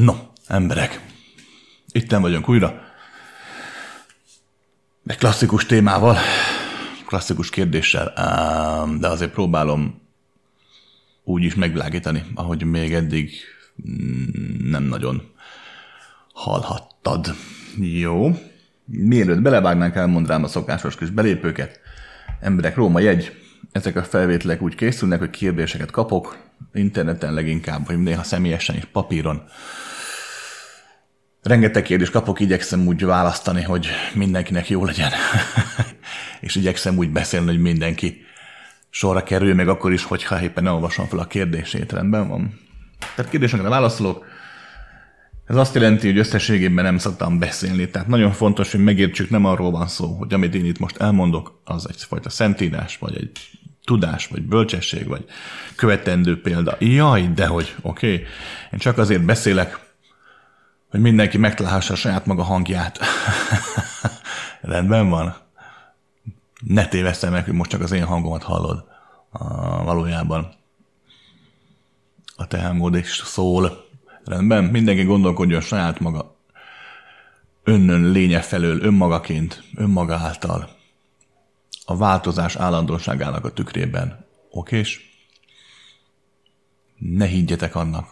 No, emberek, itt nem vagyunk újra. Egy klasszikus témával, klasszikus kérdéssel, de azért próbálom úgy is megvilágítani, ahogy még eddig mm, nem nagyon hallhattad. Jó. Mielőtt belevágnánk, rám a szokásos kis belépőket. Emberek, Róma jegy, ezek a felvételek úgy készülnek, hogy kérdéseket kapok, interneten leginkább, vagy néha személyesen és papíron. Rengeteg kérdést kapok, igyekszem úgy választani, hogy mindenkinek jó legyen, és igyekszem úgy beszélni, hogy mindenki sorra kerül, meg akkor is, hogyha éppen olvasom fel a kérdését, rendben van. Tehát kérdésekre válaszolok, ez azt jelenti, hogy összességében nem szoktam beszélni, tehát nagyon fontos, hogy megértsük, nem arról van szó, hogy amit én itt most elmondok, az egyfajta szentírás, vagy egy tudás, vagy bölcsesség, vagy követendő példa. Jaj, dehogy, oké. Okay. Én csak azért beszélek, hogy mindenki megtalálhassa saját maga hangját. Rendben van? Ne tévesztem meg, hogy most csak az én hangomat hallod. A, ah, valójában a te hangod is szól. Rendben, mindenki gondolkodjon saját maga önnön lénye felől, önmagaként, önmaga által. A változás állandóságának a tükrében. Okés? Ne higgyetek annak,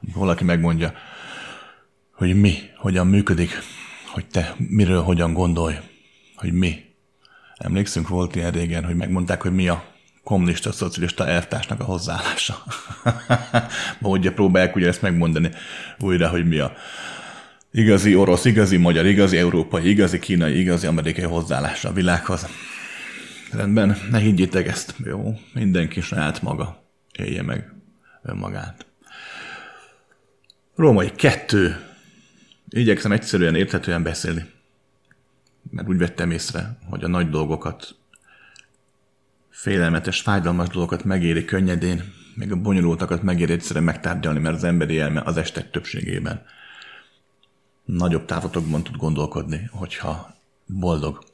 hogy valaki megmondja, hogy mi, hogyan működik, hogy te miről hogyan gondolj, hogy mi. Emlékszünk, volt ilyen régen, hogy megmondták, hogy mi a kommunista szocialista eltársnak a hozzáállása. ugye próbálják ugye ezt megmondani újra, hogy mi a igazi orosz, igazi magyar, igazi európai, igazi kínai, igazi amerikai hozzáállása a világhoz. Rendben, ne higgyétek ezt, jó? Mindenki saját maga élje meg önmagát. Római kettő. Igyekszem egyszerűen, érthetően beszélni. Mert úgy vettem észre, hogy a nagy dolgokat félelmetes, fájdalmas dolgokat megéri könnyedén, még a bonyolultakat megéri egyszerűen megtárgyalni, mert az emberi elme az estek többségében nagyobb távlatokban tud gondolkodni, hogyha boldog,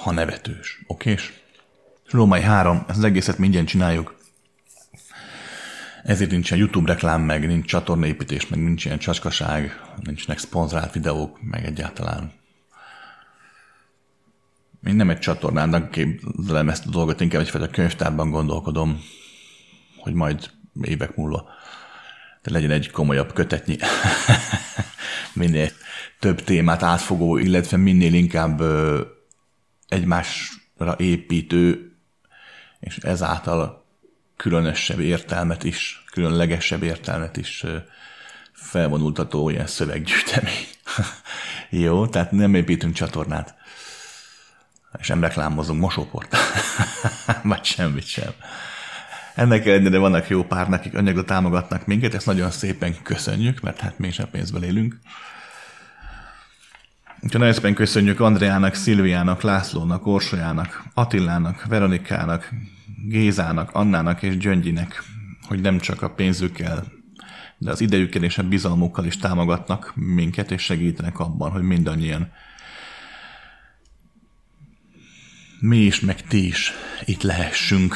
ha nevetős. Okés? Római 3, ezt az egészet mindjárt csináljuk. Ezért nincsen YouTube reklám, meg nincs csatornaépítés, meg nincs ilyen csacskaság, nincsnek szponzrált videók, meg egyáltalán én nem egy csatornának képzelem ezt a dolgot, inkább egyfajta könyvtárban gondolkodom, hogy majd évek múlva de legyen egy komolyabb kötetnyi, minél több témát átfogó, illetve minél inkább egymásra építő, és ezáltal különösebb értelmet is, különlegesebb értelmet is felvonultató ilyen szöveggyűjtemény. Jó, tehát nem építünk csatornát és nem reklámozunk mosóport, vagy semmit sem. Ennek ellenére vannak jó pár, akik anyagra támogatnak minket, ezt nagyon szépen köszönjük, mert hát mi a pénzből élünk. Úgyhogy nagyon szépen köszönjük Andreának, Szilviának, Lászlónak, Orsolyának, Attilának, Veronikának, Gézának, Annának és Gyöngyinek, hogy nem csak a pénzükkel, de az idejükkel és a bizalmukkal is támogatnak minket, és segítenek abban, hogy mindannyian mi is, meg ti is itt lehessünk.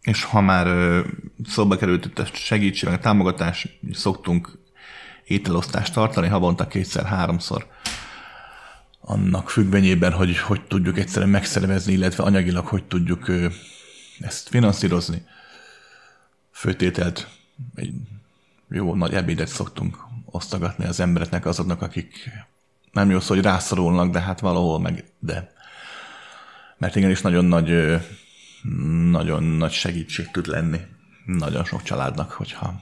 És ha már szóba került itt a segítség, meg a támogatás, szoktunk ételosztást tartani havonta kétszer-háromszor annak függvényében, hogy hogy tudjuk egyszerűen megszervezni, illetve anyagilag hogy tudjuk ezt finanszírozni. Főtételt, egy jó nagy ebédet szoktunk osztogatni az embereknek, azoknak, akik nem jó szó, hogy rászorulnak, de hát valahol meg de. Mert igenis nagyon nagy, nagyon nagy segítség tud lenni nagyon sok családnak, hogyha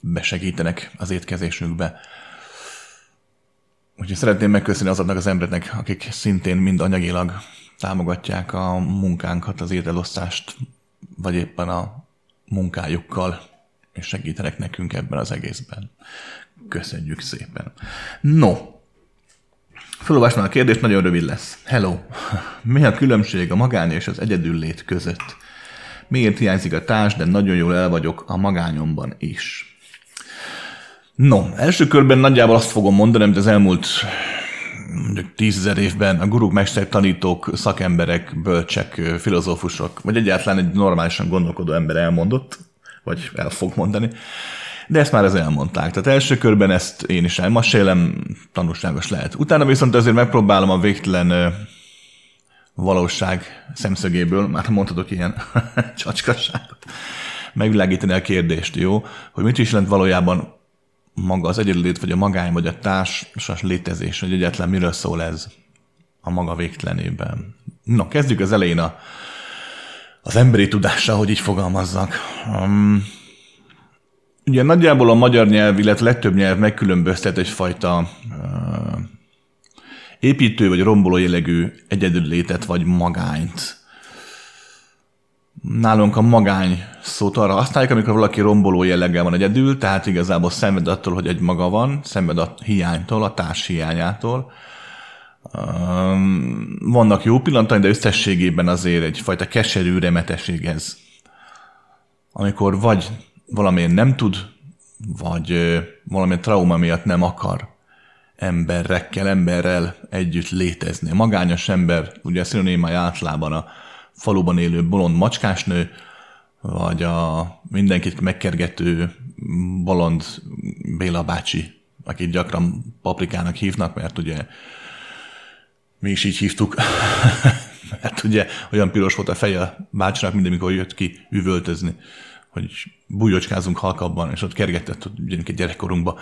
besegítenek az étkezésünkbe. Úgyhogy szeretném megköszönni azoknak az embereknek, akik szintén mind anyagilag támogatják a munkánkat, az ételosztást, vagy éppen a munkájukkal, és segítenek nekünk ebben az egészben. Köszönjük szépen. No, Felolvasnám a kérdést, nagyon rövid lesz. Hello! Mi a különbség a magány és az lét között? Miért hiányzik a társ, de nagyon jól el vagyok a magányomban is? No, első körben nagyjából azt fogom mondani, amit az elmúlt mondjuk tízezer évben a guruk, mester, tanítók, szakemberek, bölcsek, filozófusok, vagy egyáltalán egy normálisan gondolkodó ember elmondott, vagy el fog mondani de ezt már az elmondták. Tehát első körben ezt én is elmasélem, tanulságos lehet. Utána viszont azért megpróbálom a végtelen valóság szemszögéből, már mondhatok ilyen csacskaságot, megvilágítani a kérdést, jó? Hogy mit is jelent valójában maga az egyedülét, vagy a magány, vagy a társas létezés, hogy egyetlen miről szól ez a maga végtelenében. Na, kezdjük az elején a, az emberi tudással, hogy így fogalmazzak. Um, Ugye nagyjából a magyar nyelv, illetve legtöbb nyelv megkülönböztet egyfajta építő vagy romboló jellegű egyedüllétet vagy magányt. Nálunk a magány szót arra használjuk, amikor valaki romboló jelleggel van egyedül, tehát igazából szenved attól, hogy egy maga van, szenved a hiánytól, a társ hiányától. vannak jó pillanatai, de összességében azért egyfajta keserű ez. Amikor vagy valamilyen nem tud, vagy valamilyen trauma miatt nem akar emberrekkel, emberrel együtt létezni. A magányos ember, ugye a szinonimája általában a faluban élő bolond macskásnő, vagy a mindenkit megkergető bolond Béla bácsi, akit gyakran paprikának hívnak, mert ugye mi is így hívtuk, mert ugye olyan piros volt a feje a bácsinak, mint amikor jött ki üvöltözni hogy bújócskázunk halkabban, és ott kergetett egy gyerekkorunkba.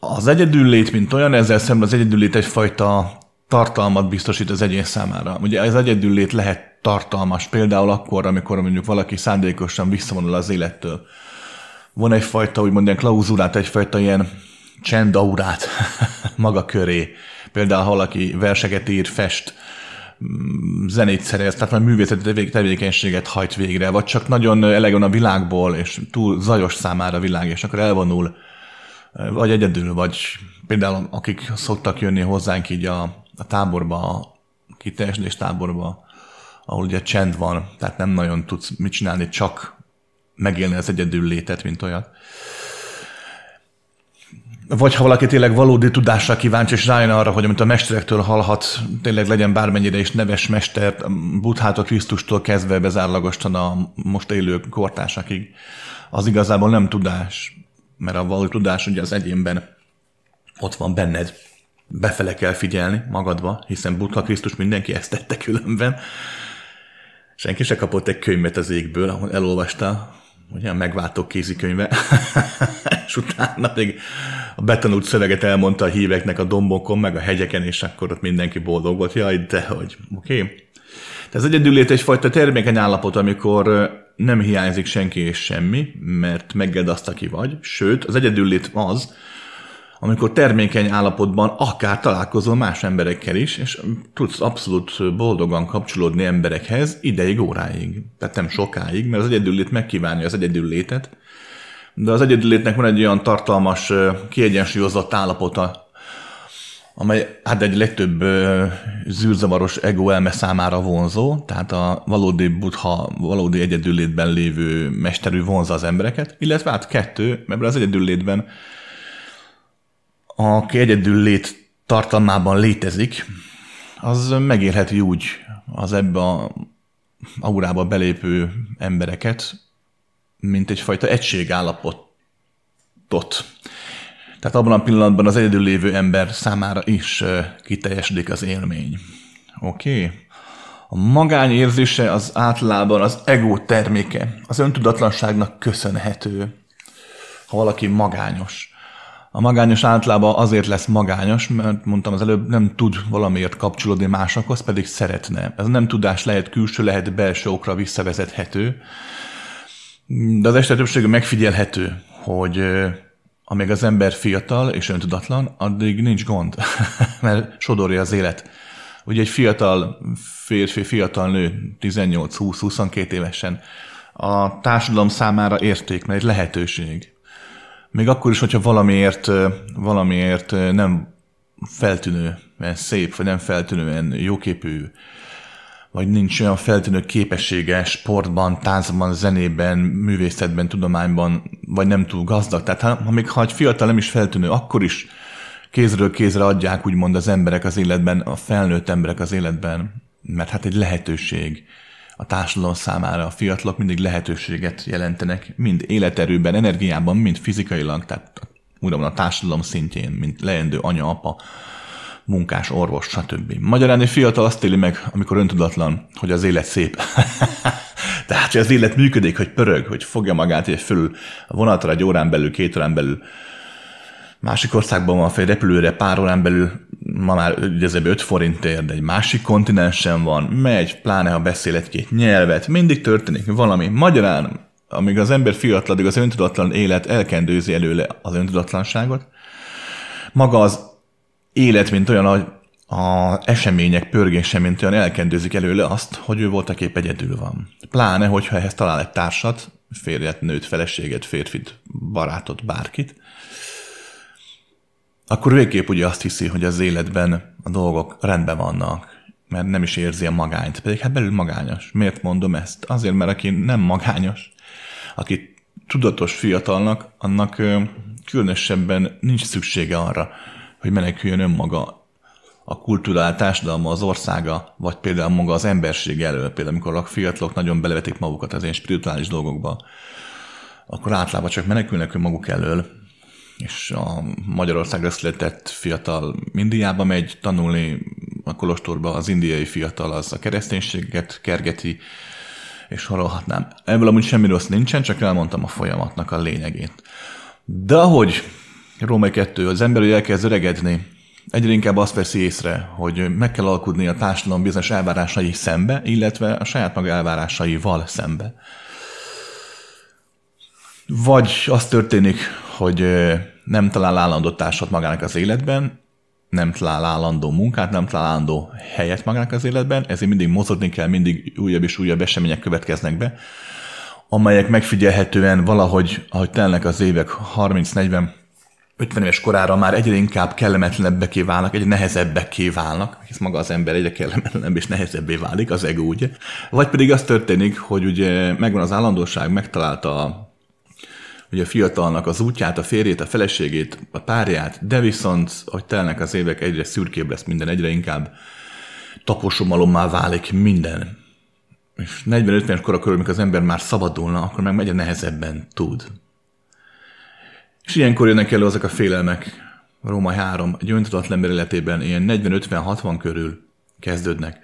Az egyedüllét, mint olyan, ezzel szemben az egyedüllét egyfajta tartalmat biztosít az egyén számára. Ugye az egyedüllét lehet tartalmas, például akkor, amikor mondjuk valaki szándékosan visszavonul az élettől. Van egyfajta, úgymond ilyen klauzulát, egyfajta ilyen csendaurát maga köré. Például ha valaki verseket ír, fest, Mm, zenét szerez, tehát már művészeti tevékenységet hajt végre, vagy csak nagyon elegen a világból, és túl zajos számára a világ, és akkor elvonul, eh, vagy egyedül, vagy például akik szoktak jönni hozzánk így a, a táborba, a kiteljesedés táborba, ahol ugye csend van, tehát nem nagyon tudsz mit csinálni, csak megélni az egyedül létet, mint olyat vagy ha valaki tényleg valódi tudással kíváncsi, és rájön arra, hogy amit a mesterektől hallhat, tényleg legyen bármennyire is neves mester, Buthától, Krisztustól kezdve bezárlagosan a most élő kortársakig, az igazából nem tudás, mert a való tudás ugye az egyénben ott van benned. Befele kell figyelni magadba, hiszen Butha Krisztus mindenki ezt tette különben. Senki se kapott egy könyvet az égből, ahol elolvasta olyan megváltó kézikönyve, és utána még a betanult szöveget elmondta a híveknek a dombokon, meg a hegyeken, és akkor ott mindenki boldog volt. Jaj, de hogy, oké. Okay. Ez az egyedüllét egyfajta termékeny állapot, amikor nem hiányzik senki és semmi, mert megged azt, aki vagy. Sőt, az egyedüllét az, amikor termékeny állapotban akár találkozol más emberekkel is, és tudsz abszolút boldogan kapcsolódni emberekhez ideig, óráig. Tehát nem sokáig, mert az egyedüllét megkívánja az egyedüllétet, de az egyedüllétnek van egy olyan tartalmas, kiegyensúlyozott állapota, amely hát egy legtöbb zűrzavaros ego elme számára vonzó, tehát a valódi buddha, valódi egyedüllétben lévő mesterű vonza az embereket, illetve hát kettő, mert az egyedüllétben aki egyedül lét tartalmában létezik, az megérheti úgy az ebbe a aurába belépő embereket, mint egyfajta egységállapotot. Tehát abban a pillanatban az egyedül lévő ember számára is kiteljesedik az élmény. Oké? Okay? A magány érzése az általában az ego terméke, az öntudatlanságnak köszönhető, ha valaki magányos. A magányos általában azért lesz magányos, mert mondtam az előbb, nem tud valamiért kapcsolódni másokhoz, pedig szeretne. Ez nem tudás lehet külső, lehet belső okra visszavezethető, de az este többség megfigyelhető, hogy amíg az ember fiatal és öntudatlan, addig nincs gond, mert sodorja az élet. Ugye egy fiatal férfi, fiatal nő, 18-20-22 évesen, a társadalom számára érték, mert egy lehetőség. Még akkor is, hogyha valamiért, valamiért nem feltűnően szép, vagy nem feltűnően jóképű, vagy nincs olyan feltűnő képessége sportban, táncban, zenében, művészetben, tudományban, vagy nem túl gazdag. Tehát ha, ha még ha egy fiatal nem is feltűnő, akkor is kézről kézre adják úgymond az emberek az életben, a felnőtt emberek az életben, mert hát egy lehetőség a társadalom számára a fiatalok mindig lehetőséget jelentenek, mind életerőben, energiában, mind fizikailag, tehát úgymond a társadalom szintjén, mint leendő anya, apa, munkás, orvos, stb. Magyarán egy fiatal azt éli meg, amikor öntudatlan, hogy az élet szép. Tehát, hogy az élet működik, hogy pörög, hogy fogja magát, és fölül a vonatra egy órán belül, két órán belül másik országban van fél repülőre pár órán belül, ma már ugye 5 forintért, de egy másik kontinensen van, megy, pláne ha beszél egy-két nyelvet, mindig történik valami. Magyarán, amíg az ember fiatal, addig az öntudatlan élet elkendőzi előle az öntudatlanságot, maga az élet, mint olyan, hogy a események pörgése, mint olyan elkendőzik előle azt, hogy ő voltak épp egyedül van. Pláne, hogyha ehhez talál egy társat, férjet, nőt, feleséget, férfit, barátot, bárkit, akkor végképp ugye azt hiszi, hogy az életben a dolgok rendben vannak, mert nem is érzi a magányt. Pedig hát belül magányos. Miért mondom ezt? Azért, mert aki nem magányos, aki tudatos fiatalnak, annak különösebben nincs szüksége arra, hogy meneküljön önmaga a kultúrált társadalma, az országa, vagy például maga az emberség elől, például amikor a fiatalok nagyon belevetik magukat az én spirituális dolgokba, akkor általában csak menekülnek önmaguk elől, és a Magyarország összletett fiatal Indiába megy tanulni, a Kolostorba az indiai fiatal az a kereszténységet kergeti, és sorolhatnám. Ebből amúgy semmi rossz nincsen, csak elmondtam a folyamatnak a lényegét. De ahogy Római 2, az ember elkezd öregedni, egyre inkább azt veszi észre, hogy meg kell alkudni a társadalom bizonyos elvárásai szembe, illetve a saját maga elvárásaival szembe. Vagy az történik, hogy nem talál állandó társat magának az életben, nem talál állandó munkát, nem talál állandó helyet magának az életben, ezért mindig mozogni kell, mindig újabb és újabb események következnek be, amelyek megfigyelhetően valahogy, ahogy telnek az évek 30-40 50 éves korára már egyre inkább kellemetlenebbeké válnak, egyre nehezebbeké válnak, hisz maga az ember egyre kellemetlenebb és nehezebbé válik, az ego, ugye? Vagy pedig az történik, hogy ugye megvan az állandóság, megtalálta ugye a fiatalnak az útját, a férjét, a feleségét, a párját, de viszont, hogy telnek az évek, egyre szürkébb lesz minden, egyre inkább taposomalommá válik minden. És 45 éves kora körül, amikor az ember már szabadulna, akkor meg a nehezebben tud. És ilyenkor jönnek elő azok a félelmek, Róma 3, egy öntudatlan életében ilyen 40-50-60 körül kezdődnek,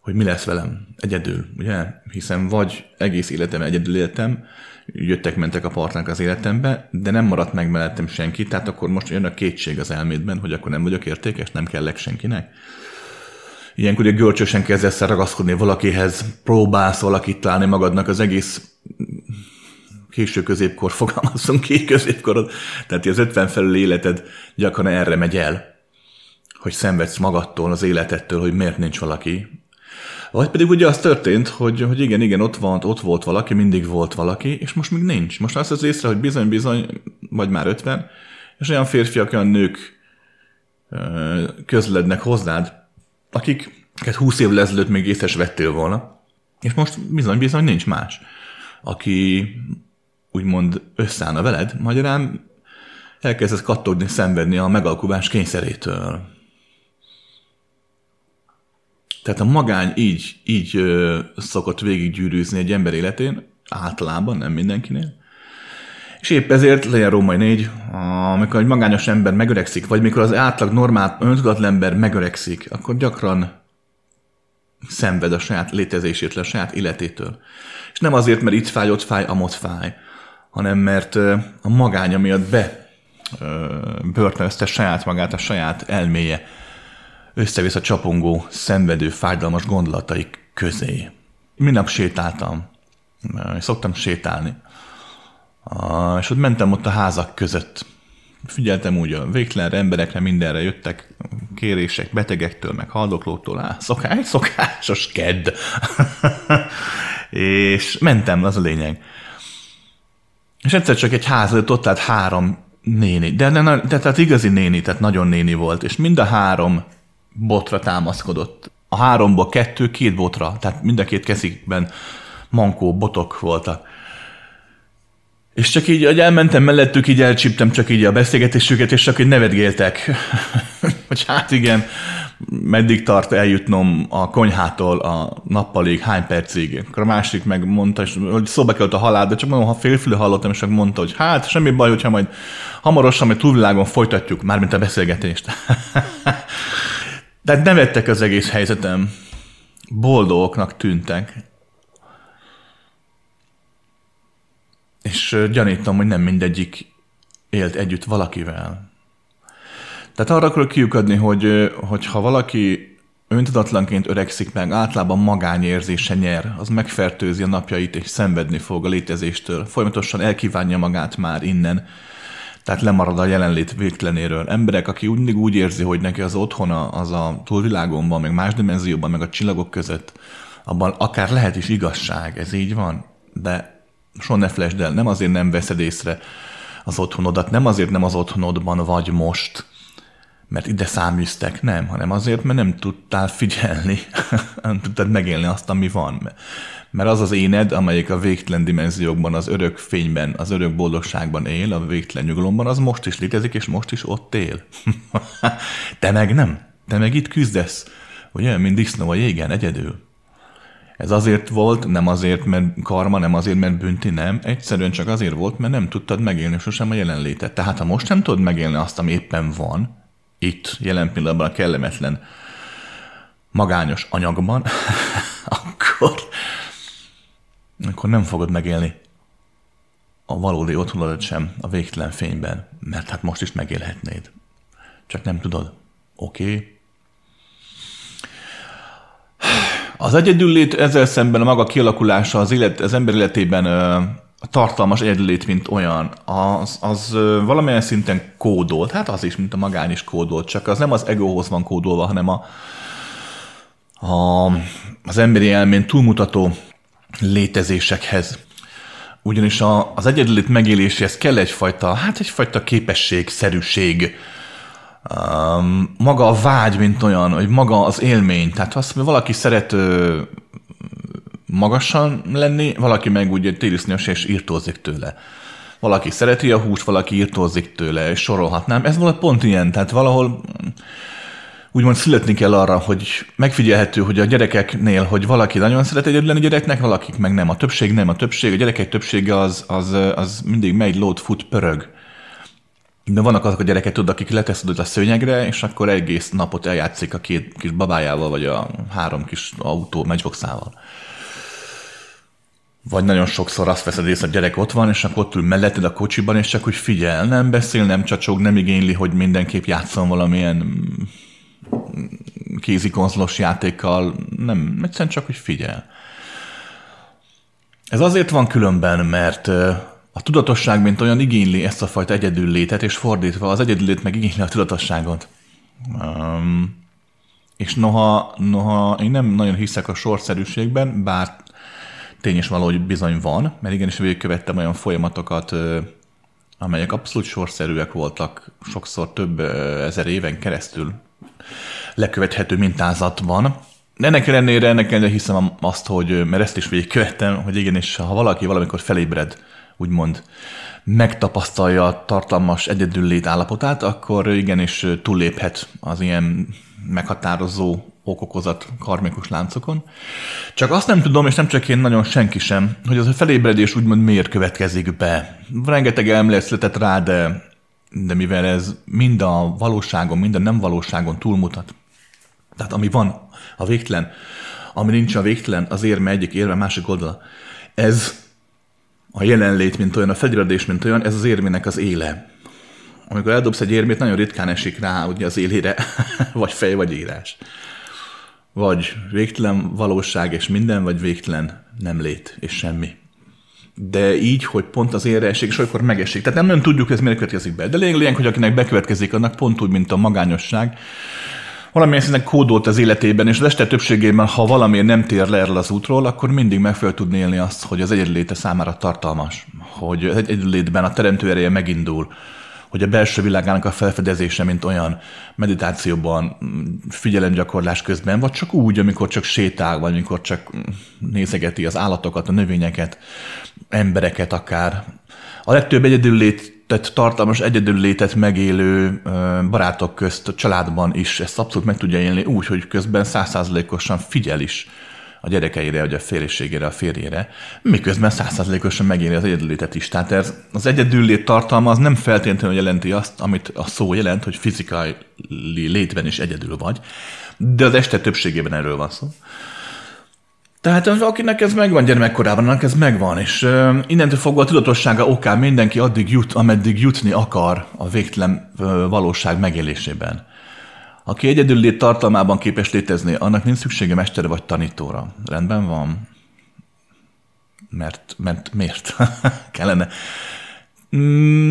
hogy mi lesz velem egyedül, ugye? Hiszen vagy egész életem egyedül éltem, jöttek-mentek a partnerek az életembe, de nem maradt meg mellettem senki, tehát akkor most jön a kétség az elmédben, hogy akkor nem vagyok értékes, nem kellek senkinek. Ilyenkor ugye görcsösen kezdesz ragaszkodni valakihez, próbálsz valakit találni magadnak az egész késő középkor, fogalmazunk ki középkorod, tehát az 50 felül életed gyakran erre megy el, hogy szenvedsz magadtól, az életettől, hogy miért nincs valaki, vagy pedig ugye az történt, hogy, hogy igen, igen, ott, van, ott volt valaki, mindig volt valaki, és most még nincs. Most azt az észre, hogy bizony-bizony, vagy már 50, és olyan férfiak, olyan nők közlednek hozzád, akiket 20 év ezelőtt még észre vettél volna, és most bizony-bizony nincs más, aki úgymond összeállna veled, magyarán elkezdesz kattogni, szenvedni a megalkuvás kényszerétől. Tehát a magány így, így ö, szokott végiggyűrűzni egy ember életén, általában, nem mindenkinél. És épp ezért legyen római négy, amikor egy magányos ember megöregszik, vagy mikor az átlag normál, öntudatlan ember megöregszik, akkor gyakran szenved a saját létezésétől, a saját életétől. És nem azért, mert itt fáj, ott fáj, amott fáj, hanem mert a magánya miatt be börtönözte saját magát, a saját elméje összevész a csapongó, szenvedő, fájdalmas gondolataik közé. Minap sétáltam, szoktam sétálni, és ott mentem ott a házak között. Figyeltem úgy a végtelenre, emberekre, mindenre jöttek kérések betegektől, meg haldoklótól, á, szokás, szokásos kedd. és mentem, az a lényeg. És egyszer csak egy ház előtt ott állt három néni, de, de, de de, igazi néni, tehát nagyon néni volt, és mind a három botra támaszkodott. A háromból kettő, két botra, tehát mind a két kezikben mankó botok voltak. És csak így, hogy elmentem mellettük, így elcsíptem csak így a beszélgetésüket, és csak így nevetgéltek. hogy hát igen, meddig tart eljutnom a konyhától a nappalig, hány percig. Akkor a másik meg mondta, hogy szóba került a halál, de csak mondom, ha félfülő hallottam, és csak mondta, hogy hát semmi baj, hogyha majd hamarosan, majd túlvilágon folytatjuk, mármint a beszélgetést. De hát nem vettek az egész helyzetem. Boldogoknak tűntek. És gyanítom, hogy nem mindegyik élt együtt valakivel. Tehát arra akarok kiukadni, hogy, hogy ha valaki öntudatlanként öregszik meg, általában magányérzése nyer, az megfertőzi a napjait és szenvedni fog a létezéstől. Folyamatosan elkívánja magát már innen tehát lemarad a jelenlét végtelenéről. Emberek, aki úgy mindig úgy érzi, hogy neki az otthona az a túlvilágon van, meg más dimenzióban, meg a csillagok között, abban akár lehet is igazság, ez így van, de soha ne flesd el, nem azért nem veszed észre az otthonodat, nem azért nem az otthonodban vagy most, mert ide száműztek, nem, hanem azért, mert nem tudtál figyelni, nem tudtad megélni azt, ami van mert az az éned, amelyik a végtelen dimenziókban, az örök fényben, az örök boldogságban él, a végtelen nyugalomban, az most is létezik, és most is ott él. Te meg nem. Te meg itt küzdesz. Ugye, mint disznó a jégen, egyedül. Ez azért volt, nem azért, mert karma, nem azért, mert bünti, nem. Egyszerűen csak azért volt, mert nem tudtad megélni sosem a jelenlétet. Tehát ha most nem tudod megélni azt, ami éppen van, itt, jelen pillanatban a kellemetlen magányos anyagban, akkor akkor nem fogod megélni a valódi otthonodat sem a végtelen fényben, mert hát most is megélhetnéd. Csak nem tudod. Oké. Okay. Az egyedüllét ezzel szemben a maga kialakulása az, élet, az ember életében ö, a tartalmas egyedüllét, mint olyan, az, az ö, valamilyen szinten kódolt, hát az is, mint a magán is kódolt, csak az nem az egóhoz van kódolva, hanem a, a, az emberi elmén túlmutató létezésekhez. Ugyanis a, az egyedülét megéléséhez kell egyfajta, hát egyfajta képesség, szerűség, um, maga a vágy, mint olyan, hogy maga az élmény. Tehát azt, hogy valaki szeret ö, magasan lenni, valaki meg úgy télisznyos és írtózik tőle. Valaki szereti a húst, valaki írtózik tőle, és sorolhatnám. Ez valahogy pont ilyen, tehát valahol úgymond születni kell arra, hogy megfigyelhető, hogy a gyerekeknél, hogy valaki nagyon szeret egyedül lenni gyereknek, valakik meg nem. A többség nem, a többség, a gyerekek többsége az, az, az mindig megy, lót, fut, pörög. De vannak azok a gyerekek, tudod, akik leteszed a szőnyegre, és akkor egész napot eljátszik a két kis babájával, vagy a három kis autó matchboxával. Vagy nagyon sokszor azt veszed észre, a gyerek ott van, és akkor ott ül melletted a kocsiban, és csak úgy figyel, nem beszél, nem csacsog, nem igényli, hogy mindenképp játszom valamilyen konzolos játékkal, nem, egyszerűen csak, hogy figyel. Ez azért van különben, mert a tudatosság, mint olyan igényli ezt a fajta létet, és fordítva az lét meg igényli a tudatosságot. Um, és noha, noha én nem nagyon hiszek a sorszerűségben, bár tény is valahogy bizony van, mert igenis végigkövettem olyan folyamatokat, amelyek abszolút sorszerűek voltak sokszor több ezer éven keresztül, lekövethető mintázat van. ennek ellenére, ennek ellenére hiszem azt, hogy, mert ezt is követtem, hogy igenis, ha valaki valamikor felébred, úgymond megtapasztalja a tartalmas egyedüllét állapotát, akkor igenis túlléphet az ilyen meghatározó okokozat karmikus láncokon. Csak azt nem tudom, és nem csak én, nagyon senki sem, hogy az a felébredés úgymond miért következik be. Rengeteg elmélet rá, de de mivel ez mind a valóságon, mind a nem valóságon túlmutat, tehát ami van a végtelen, ami nincs a végtelen, az érme egyik érme, másik oldala. Ez a jelenlét, mint olyan, a fegyveredés, mint olyan, ez az érmének az éle. Amikor eldobsz egy érmét, nagyon ritkán esik rá ugye az élére, vagy fej, vagy írás. Vagy végtelen valóság és minden, vagy végtelen nem lét és semmi de így, hogy pont az érre esik, és olykor megesik. Tehát nem nagyon tudjuk, ez miért következik be. De lényeg, hogy akinek bekövetkezik, annak pont úgy, mint a magányosság, valamilyen szinten kódolt az életében, és az este többségében, ha valami nem tér le erről az útról, akkor mindig meg fel tudni élni azt, hogy az egyedüléte számára tartalmas, hogy az egyedülétben a teremtő ereje megindul, hogy a belső világának a felfedezése, mint olyan meditációban, mm, figyelemgyakorlás közben, vagy csak úgy, amikor csak sétál, vagy amikor csak mm, nézegeti az állatokat, a növényeket, embereket akár. A legtöbb egyedül lét tehát tartalmas létet megélő barátok közt, a családban is ezt abszolút meg tudja élni úgy, hogy közben százszázalékosan figyel is a gyerekeire, vagy a férjségére, a férjére, miközben százszázalékosan megéri az egyedüllétet is. Tehát ez, az egyedüllét tartalma az nem feltétlenül jelenti azt, amit a szó jelent, hogy fizikai létben is egyedül vagy, de az este többségében erről van szó. Tehát az, akinek ez megvan gyermekkorában, annak ez megvan, és ö, innentől fogva a tudatossága okán mindenki addig jut, ameddig jutni akar a végtelen ö, valóság megélésében. Aki egyedül lét tartalmában képes létezni, annak nincs szüksége mestere vagy tanítóra. Rendben van? Mert, mert miért kellene?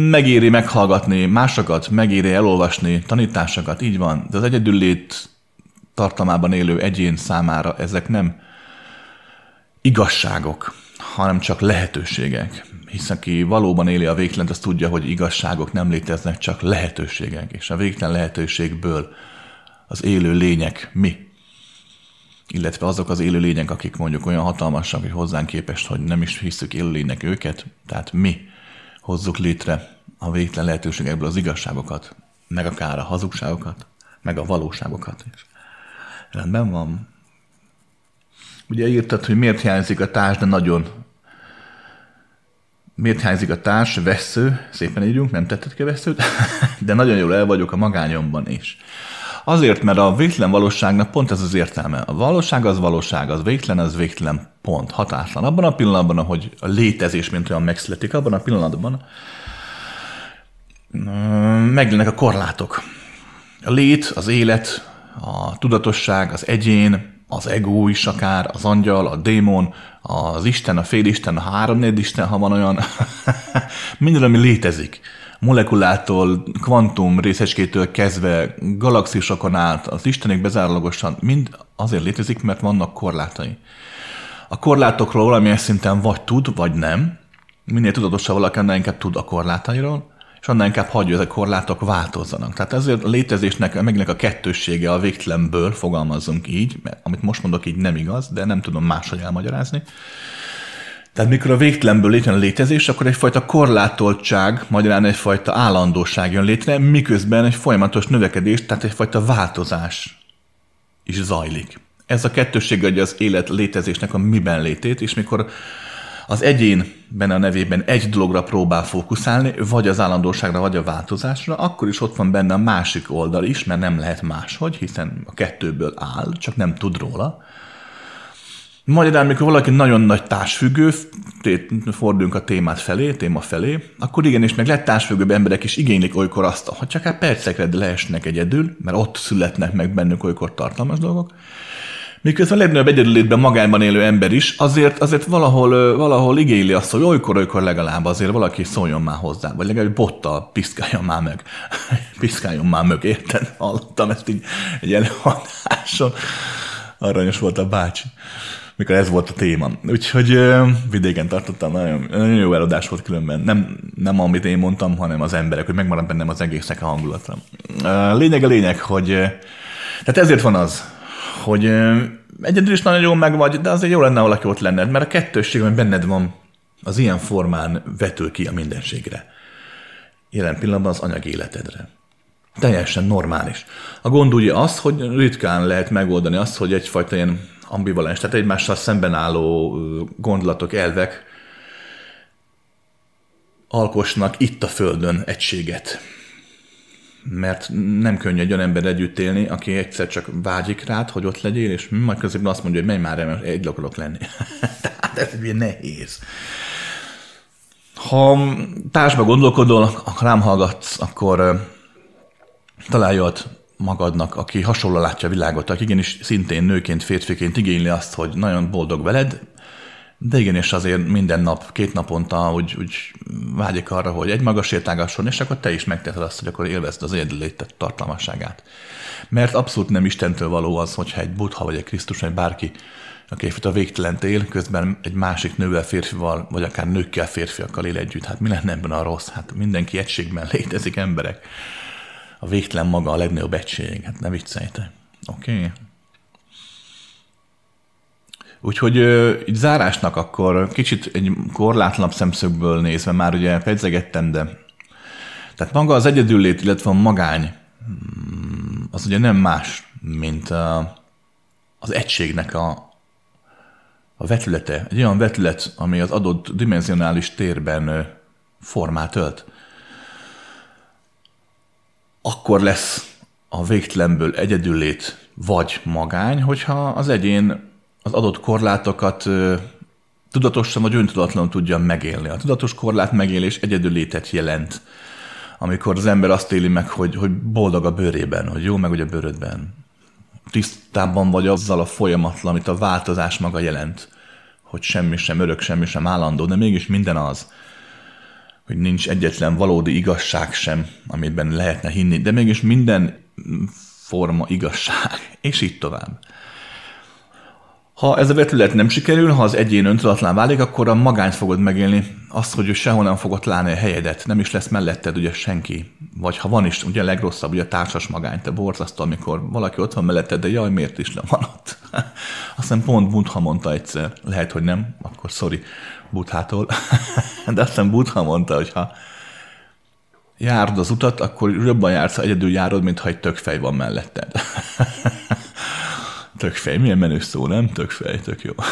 Megéri meghallgatni másokat, megéri elolvasni tanításokat, így van. De az lét tartalmában élő egyén számára ezek nem igazságok, hanem csak lehetőségek. Hisz aki valóban éli a végtelent, az tudja, hogy igazságok nem léteznek, csak lehetőségek. És a végtelen lehetőségből az élő lények mi, illetve azok az élő lények, akik mondjuk olyan hatalmasak, hogy hozzánk képest, hogy nem is hiszük lények őket, tehát mi hozzuk létre a végtelen lehetőségekből az igazságokat, meg akár a hazugságokat, meg a valóságokat is. Rendben van. Ugye írtad, hogy miért hiányzik a társ, de nagyon miért hiányzik a társ, vesző, szépen írjunk, nem tetted ki veszőt, de nagyon jól el vagyok a magányomban is. Azért, mert a végtelen valóságnak pont ez az értelme. A valóság az valóság, az végtelen, az végtelen pont, határtlan. Abban a pillanatban, ahogy a létezés, mint olyan megszületik, abban a pillanatban mm, meglennek a korlátok. A lét, az élet, a tudatosság, az egyén, az ego is akár, az angyal, a démon, az Isten, a félisten, a háromnegyed Isten, ha van olyan, minden, ami létezik, molekulától, kvantum részecskétől kezdve galaxisokon át, az istenek bezárólagosan mind azért létezik, mert vannak korlátai. A korlátokról valamilyen szinten vagy tud, vagy nem. Minél tudatosabb valaki, annál inkább tud a korlátairól, és annál inkább hagyja, hogy ezek korlátok változzanak. Tehát ezért a létezésnek megnek a kettőssége a végtelenből, fogalmazzunk így, mert amit most mondok így nem igaz, de nem tudom máshogy elmagyarázni tehát mikor a végtelenből létrejön a létezés, akkor egyfajta korlátoltság, magyarán egyfajta állandóság jön létre, miközben egy folyamatos növekedés, tehát egyfajta változás is zajlik. Ez a kettőség adja az élet létezésnek a miben létét, és mikor az egyén benne a nevében egy dologra próbál fókuszálni, vagy az állandóságra, vagy a változásra, akkor is ott van benne a másik oldal is, mert nem lehet máshogy, hiszen a kettőből áll, csak nem tud róla. Magyarán, amikor valaki nagyon nagy társfüggő, fordulunk a témát felé, téma felé, akkor igenis meg lett társfüggőbb emberek is igénylik olykor azt, ha csak hát percekre leesnek egyedül, mert ott születnek meg bennük olykor tartalmas dolgok, Miközben a legnagyobb egyedülétben magában élő ember is, azért, azért valahol, valahol igényli azt, hogy olykor-olykor legalább azért valaki szóljon már hozzá, vagy legalább bottal piszkáljon már meg. piszkáljon már meg, érted? Hallottam ezt így egy előadáson. Aranyos volt a bácsi mikor ez volt a téma. Úgyhogy vidéken tartottam, nagyon, nagyon jó eladás volt különben. Nem, nem amit én mondtam, hanem az emberek, hogy megmarad bennem az egésznek a hangulatra. Lényeg a lényeg, hogy tehát ezért van az, hogy egyedül is nagyon jól megvagy, de azért jó lenne, ha valaki ott lenned, mert a kettősség, ami benned van, az ilyen formán vetül ki a mindenségre. Jelen pillanatban az anyagi életedre. Teljesen normális. A gond ugye az, hogy ritkán lehet megoldani azt, hogy egyfajta ilyen ambivalens, tehát egymással szemben álló gondolatok, elvek alkosnak itt a Földön egységet. Mert nem könnyű egy olyan ember együtt élni, aki egyszer csak vágyik rád, hogy ott legyél, és majd közben azt mondja, hogy menj már el, mert egy akarok lenni. Tehát ez ugye nehéz. Ha társba gondolkodol, ha rám hallgatsz, akkor találjad magadnak, aki hasonló látja a világot, aki igenis szintén nőként, férfiként igényli azt, hogy nagyon boldog veled, de igen, azért minden nap, két naponta úgy, úgy vágyik arra, hogy egy magas értágasson, és akkor te is megteheted azt, hogy akkor élvezd az életet tartalmasságát. Mert abszolút nem Istentől való az, hogyha egy buddha, vagy egy Krisztus, vagy bárki, aki egyfajta végtelen él, közben egy másik nővel, férfival, vagy akár nőkkel, férfiakkal él együtt. Hát mi lenne ebben a rossz? Hát mindenki egységben létezik emberek a végtelen maga a legnagyobb egység. Hát ne vicceljte. Oké? Okay? Úgyhogy így zárásnak akkor kicsit egy korlátlanabb szemszögből nézve, már ugye pedzegettem, de tehát maga az egyedüllét, illetve a magány, mm, az ugye nem más, mint a, az egységnek a, a vetülete. Egy olyan vetület, ami az adott dimenzionális térben formát ölt akkor lesz a végtelenből egyedüllét vagy magány, hogyha az egyén az adott korlátokat tudatosan vagy öntudatlanul tudja megélni. A tudatos korlát megélés egyedülétet jelent, amikor az ember azt éli meg, hogy, hogy boldog a bőrében, hogy jó meg hogy a bőrödben. Tisztában vagy azzal a folyamatlan, amit a változás maga jelent, hogy semmi sem örök, semmi sem állandó, de mégis minden az hogy nincs egyetlen valódi igazság sem, amiben lehetne hinni, de mégis minden forma igazság, és így tovább. Ha ez a vetület nem sikerül, ha az egyén öntudatlan válik, akkor a magányt fogod megélni. Azt, hogy ő sehol nem fogod látni a helyedet, nem is lesz melletted ugye senki. Vagy ha van is, ugye a legrosszabb, ugye a társas magány, te borzasztó, amikor valaki ott van melletted, de jaj, miért is nem van ott? Aztán pont Buddha mondta egyszer, lehet, hogy nem, akkor sorry Buddhától, de aztán Buddha mondta, hogy ha járd az utat, akkor jobban jársz, ha egyedül járod, mintha egy tökfej van melletted. Tök fej, milyen menő szó, nem? Tök fej, tök jó.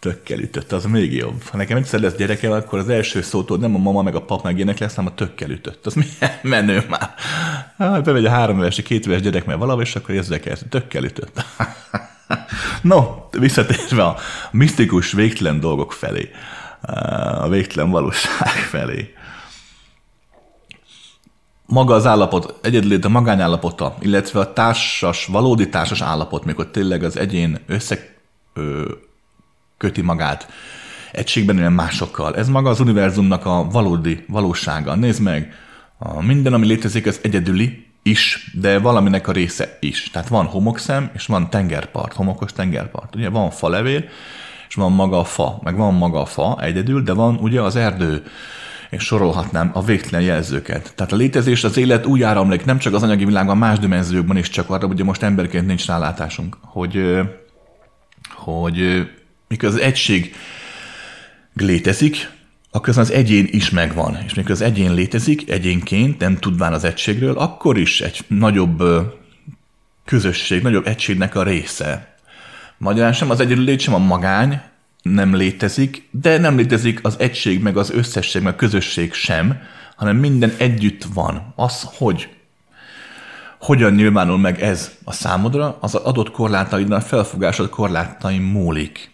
tökkel ütött, az még jobb. Ha nekem egyszer lesz gyerekem, akkor az első szótól nem a mama meg a pap meg ének lesz, hanem a tökkel ütött. Az milyen menő már. Ha, bevegy a három éves, két éves gyerek meg valami, és akkor érzek ezt, tökkel ütött. no, visszatérve a misztikus végtelen dolgok felé, a végtelen valóság felé maga az állapot, egyedülét a magányállapota, illetve a társas, valódi társas állapot, mikor tényleg az egyén összeköti magát egységben ilyen másokkal. Ez maga az univerzumnak a valódi valósága. Nézd meg, a minden, ami létezik, az egyedüli is, de valaminek a része is. Tehát van homokszem, és van tengerpart, homokos tengerpart. Ugye van falevél, és van maga a fa, meg van maga a fa egyedül, de van ugye az erdő és sorolhatnám a végtelen jelzőket. Tehát a létezés, az élet úgy áramlik, nem csak az anyagi világban, más dimenziókban is, csak arra, hogy most emberként nincs rálátásunk, hogy, hogy mikor az egység létezik, akkor az egyén is megvan. És mikor az egyén létezik, egyénként, nem tudván az egységről, akkor is egy nagyobb közösség, nagyobb egységnek a része. Magyarán sem az egyedül lét, sem a magány, nem létezik, de nem létezik az egység, meg az összesség, meg a közösség sem, hanem minden együtt van. Az, hogy hogyan nyilvánul meg ez a számodra, az adott korlátaidnál, felfogásod korlátaim múlik.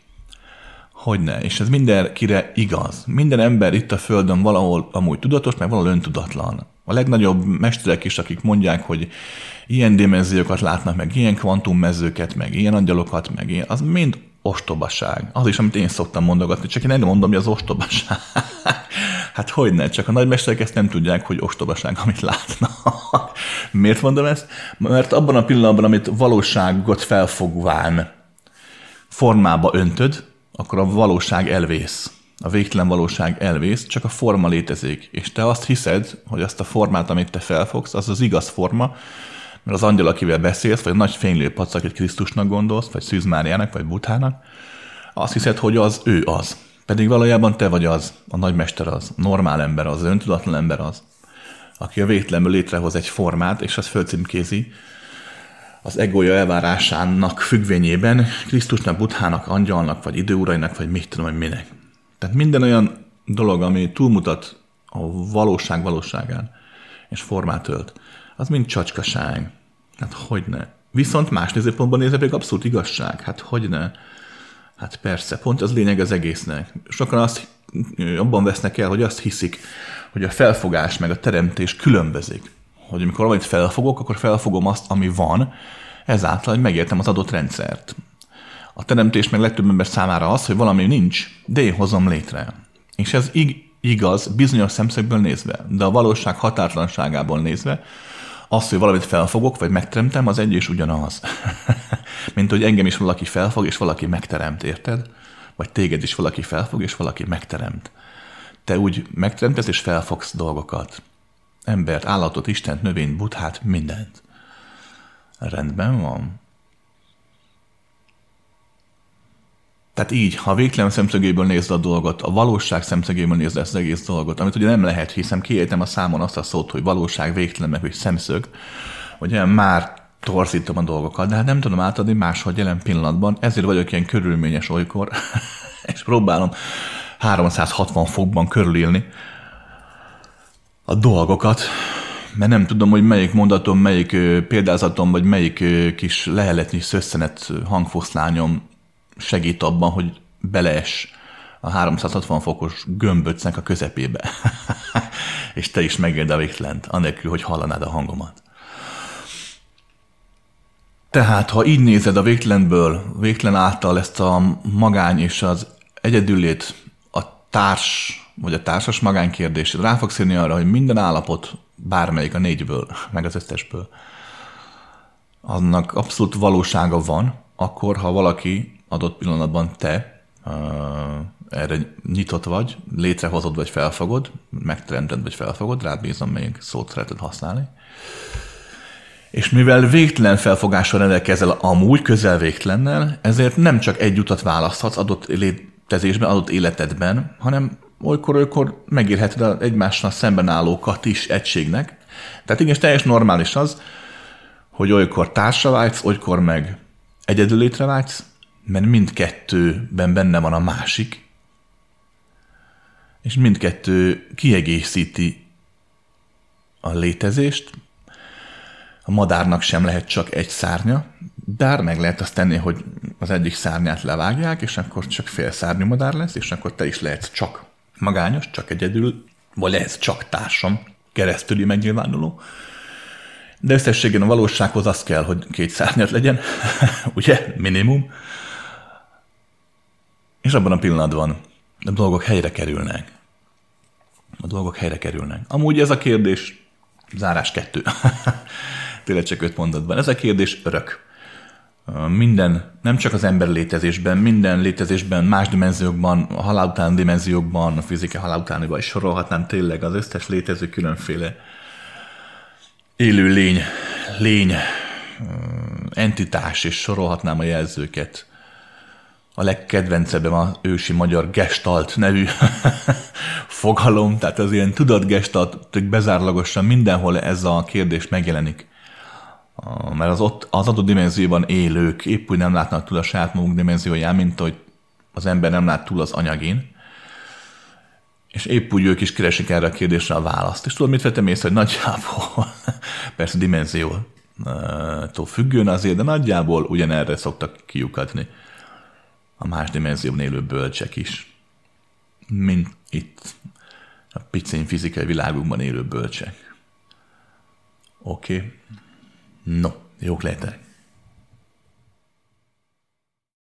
Hogyne, és ez mindenkire igaz. Minden ember itt a Földön valahol amúgy tudatos, meg valahol öntudatlan. A legnagyobb mesterek is, akik mondják, hogy ilyen dimenziókat látnak, meg ilyen kvantummezőket, meg ilyen angyalokat, meg ilyen, az mind ostobaság. Az is, amit én szoktam mondogatni, csak én nem mondom, hogy az ostobaság. hát hogy ne, csak a nagymesterek ezt nem tudják, hogy ostobaság, amit látnak. Miért mondom ezt? Mert abban a pillanatban, amit valóságot felfogván formába öntöd, akkor a valóság elvész. A végtelen valóság elvész, csak a forma létezik. És te azt hiszed, hogy azt a formát, amit te felfogsz, az az igaz forma, mert az angyal, akivel beszélsz, vagy a nagy fénylő pac, akit Krisztusnak gondolsz, vagy Szűz Máriának, vagy Butának, azt hiszed, hogy az ő az. Pedig valójában te vagy az, a nagymester az, a normál ember az, az öntudatlan ember az, aki a végtelenből létrehoz egy formát, és azt fölcímkézi az egója elvárásának függvényében Krisztusnak, Buthának, angyalnak, vagy időurainak, vagy mit tudom, hogy minek. Tehát minden olyan dolog, ami túlmutat a valóság valóságán, és formát ölt, az mind csacskaság. Hát ne? Viszont más nézőpontból nézve pedig abszolút igazság. Hát hogyne. Hát persze, pont az lényeg az egésznek. Sokan azt abban vesznek el, hogy azt hiszik, hogy a felfogás meg a teremtés különbözik. Hogy amikor valamit felfogok, akkor felfogom azt, ami van, ezáltal, hogy megértem az adott rendszert. A teremtés meg legtöbb ember számára az, hogy valami nincs, de én hozom létre. És ez ig- igaz bizonyos szemszögből nézve, de a valóság határtlanságából nézve, az, hogy valamit felfogok, vagy megteremtem, az egy és ugyanaz. Mint hogy engem is valaki felfog, és valaki megteremt, érted? Vagy téged is valaki felfog, és valaki megteremt. Te úgy megteremtesz, és felfogsz dolgokat. Embert, állatot, Istent, növényt, buthát, mindent. Rendben van. Tehát így, ha végtelen szemszögéből nézd a dolgot, a valóság szemszögéből nézd ezt az egész dolgot, amit ugye nem lehet, hiszen kiejtem a számon azt a szót, hogy valóság végtelen, meg hogy szemszög, hogy már torzítom a dolgokat, de hát nem tudom átadni máshogy jelen pillanatban, ezért vagyok ilyen körülményes olykor, és próbálom 360 fokban körülélni a dolgokat, mert nem tudom, hogy melyik mondatom, melyik példázatom, vagy melyik kis leheletnyi szösszenet hangfoszlányom segít abban, hogy belees a 360 fokos gömböcnek a közepébe. és te is megérd a végtelent, anélkül, hogy hallanád a hangomat. Tehát, ha így nézed a végtelenből, végtelen által ezt a magány és az egyedüllét, a társ vagy a társas magány kérdését, rá fogsz írni arra, hogy minden állapot, bármelyik a négyből, meg az összesből, annak abszolút valósága van, akkor, ha valaki adott pillanatban te uh, erre nyitott vagy, létrehozod vagy felfogod, megteremted vagy felfogod, rád bízom, melyik szót szereted használni. És mivel végtelen felfogásra rendelkezel amúgy, közel végtelennel, ezért nem csak egy utat választhatsz adott létezésben, adott életedben, hanem olykor-olykor megírheted egymással szemben állókat is egységnek. Tehát igen, teljes normális az, hogy olykor társa vágysz, olykor meg egyedül létre vágysz, mert mindkettőben benne van a másik, és mindkettő kiegészíti a létezést. A madárnak sem lehet csak egy szárnya, bár hát meg lehet azt tenni, hogy az egyik szárnyát levágják, és akkor csak félszárnyú madár lesz, és akkor te is lehetsz csak magányos, csak egyedül, vagy lehetsz csak társam, keresztüli megnyilvánuló. De összességében a valósághoz az kell, hogy két szárnyat legyen, ugye, minimum. És abban a pillanatban a dolgok helyre kerülnek. A dolgok helyre kerülnek. Amúgy ez a kérdés, zárás kettő, tényleg csak öt mondatban, ez a kérdés örök. Minden, nem csak az ember létezésben, minden létezésben, más dimenziókban, a halál utáni dimenziókban, a fizika halál utániban vagy sorolhatnám tényleg az összes létező különféle élő lény, lény, entitás, és sorolhatnám a jelzőket a legkedvencebbem az ősi magyar gestalt nevű fogalom, tehát az ilyen tudatgestalt, bezárlagosan mindenhol ez a kérdés megjelenik. Mert az ott az adott dimenzióban élők épp úgy nem látnak túl a saját maguk dimenzióján, mint hogy az ember nem lát túl az anyagén. És épp úgy ők is keresik erre a kérdésre a választ. És tudod, mit vettem észre, hogy nagyjából, persze dimenziótól függően azért, de nagyjából ugyanerre szoktak kiukadni a más dimenzióban élő bölcsek is, mint itt a picin fizikai világunkban élő bölcsek. Oké? Okay. No, jók lehetek.